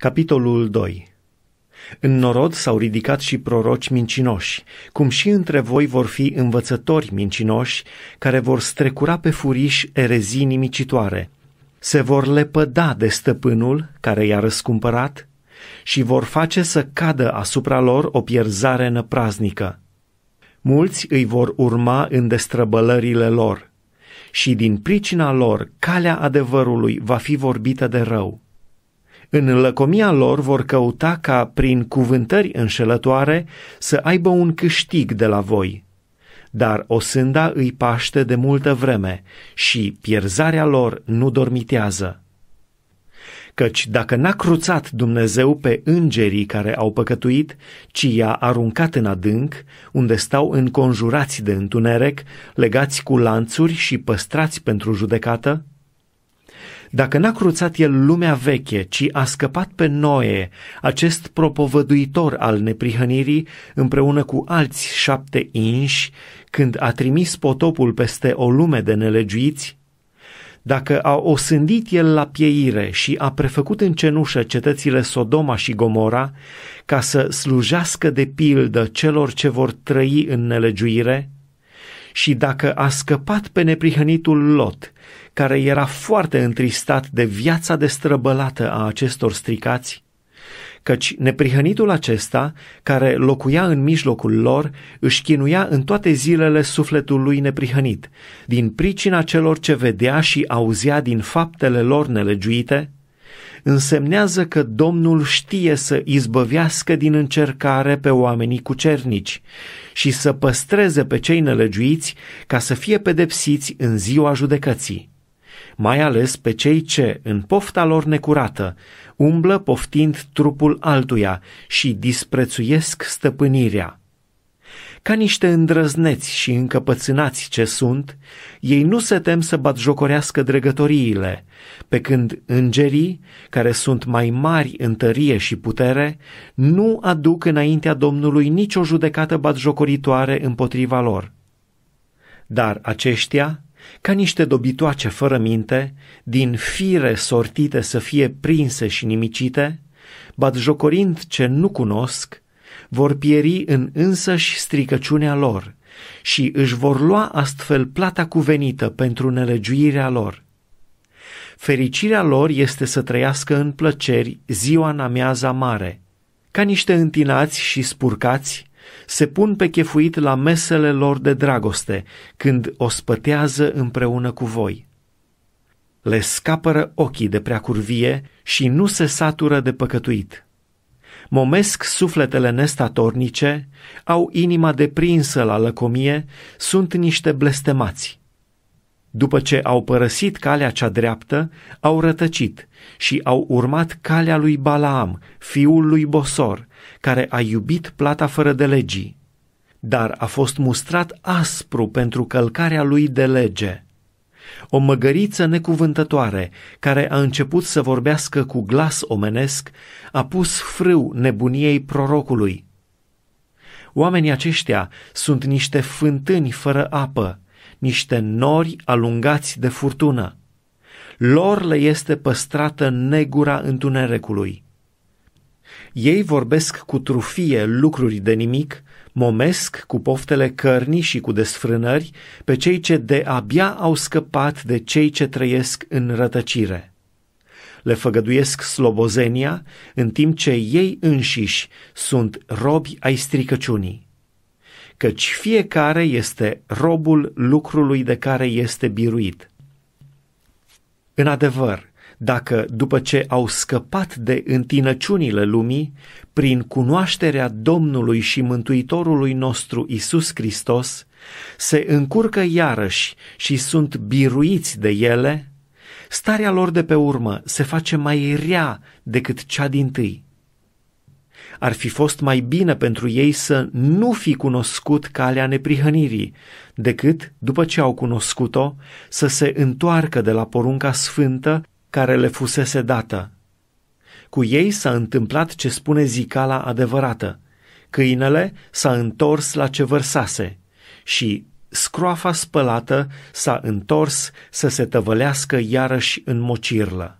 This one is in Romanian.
Capitolul 2 În norod s-au ridicat și proroci mincinoși, cum și între voi vor fi învățători mincinoși, care vor strecura pe furiș erezii nimicitoare. Se vor lepăda de stăpânul care i-a răscumpărat și vor face să cadă asupra lor o pierzare năpraznică. Mulți îi vor urma în destrăbălările lor și din pricina lor calea adevărului va fi vorbită de rău în lăcomia lor vor căuta ca, prin cuvântări înșelătoare, să aibă un câștig de la voi. Dar osânda îi paște de multă vreme și pierzarea lor nu dormitează. Căci dacă n-a cruțat Dumnezeu pe îngerii care au păcătuit, ci i-a aruncat în adânc, unde stau înconjurați de întuneric, legați cu lanțuri și păstrați pentru judecată, dacă n-a cruțat el lumea veche, ci a scăpat pe Noe, acest propovăduitor al neprihănirii, împreună cu alți șapte inși, când a trimis potopul peste o lume de nelegiuiți, dacă a osândit el la pieire și a prefăcut în cenușă cetățile Sodoma și Gomora ca să slujească de pildă celor ce vor trăi în nelegiuire, și dacă a scăpat pe neprihănitul Lot, care era foarte întristat de viața destrăbălată a acestor stricați, căci neprihănitul acesta, care locuia în mijlocul lor, își chinuia în toate zilele sufletul lui neprihănit, din pricina celor ce vedea și auzea din faptele lor nelegiuite, însemnează că Domnul știe să izbăvească din încercare pe oamenii cucernici și să păstreze pe cei nelegiuiți ca să fie pedepsiți în ziua judecății, mai ales pe cei ce, în pofta lor necurată, umblă poftind trupul altuia și disprețuiesc stăpânirea ca niște îndrăzneți și încăpățânați ce sunt, ei nu se tem să batjocorească dregătoriile, pe când îngerii, care sunt mai mari în tărie și putere, nu aduc înaintea Domnului nicio judecată batjocoritoare împotriva lor. Dar aceștia, ca niște dobitoace fără minte, din fire sortite să fie prinse și nimicite, batjocorind ce nu cunosc, vor pieri în însăși stricăciunea lor și își vor lua astfel plata cuvenită pentru nelegiuirea lor. Fericirea lor este să trăiască în plăceri ziua în amiaza mare. Ca niște întinați și spurcați, se pun pe chefuit la mesele lor de dragoste, când o spătează împreună cu voi. Le scapără ochii de preacurvie și nu se satură de păcătuit. Momesc sufletele nestatornice, au inima deprinsă la lăcomie, sunt niște blestemați. După ce au părăsit calea cea dreaptă, au rătăcit și au urmat calea lui Balaam, fiul lui Bosor, care a iubit plata fără de legii, dar a fost mustrat aspru pentru călcarea lui de lege o măgăriță necuvântătoare, care a început să vorbească cu glas omenesc, a pus frâu nebuniei prorocului. Oamenii aceștia sunt niște fântâni fără apă, niște nori alungați de furtună. Lor le este păstrată negura întunericului. Ei vorbesc cu trufie lucruri de nimic, momesc cu poftele cărnii și cu desfrânări pe cei ce de abia au scăpat de cei ce trăiesc în rătăcire. Le făgăduiesc slobozenia, în timp ce ei înșiși sunt robi ai stricăciunii. Căci fiecare este robul lucrului de care este biruit. În adevăr, dacă, după ce au scăpat de întinăciunile lumii, prin cunoașterea Domnului și Mântuitorului nostru Isus Hristos, se încurcă iarăși și sunt biruiți de ele, starea lor de pe urmă se face mai rea decât cea din tâi. Ar fi fost mai bine pentru ei să nu fi cunoscut calea neprihănirii, decât, după ce au cunoscut-o, să se întoarcă de la porunca sfântă care le fusese dată. Cu ei s-a întâmplat ce spune zicala adevărată. Câinele s-a întors la ce vărsase și scroafa spălată s-a întors să se tăvălească iarăși în mocirlă.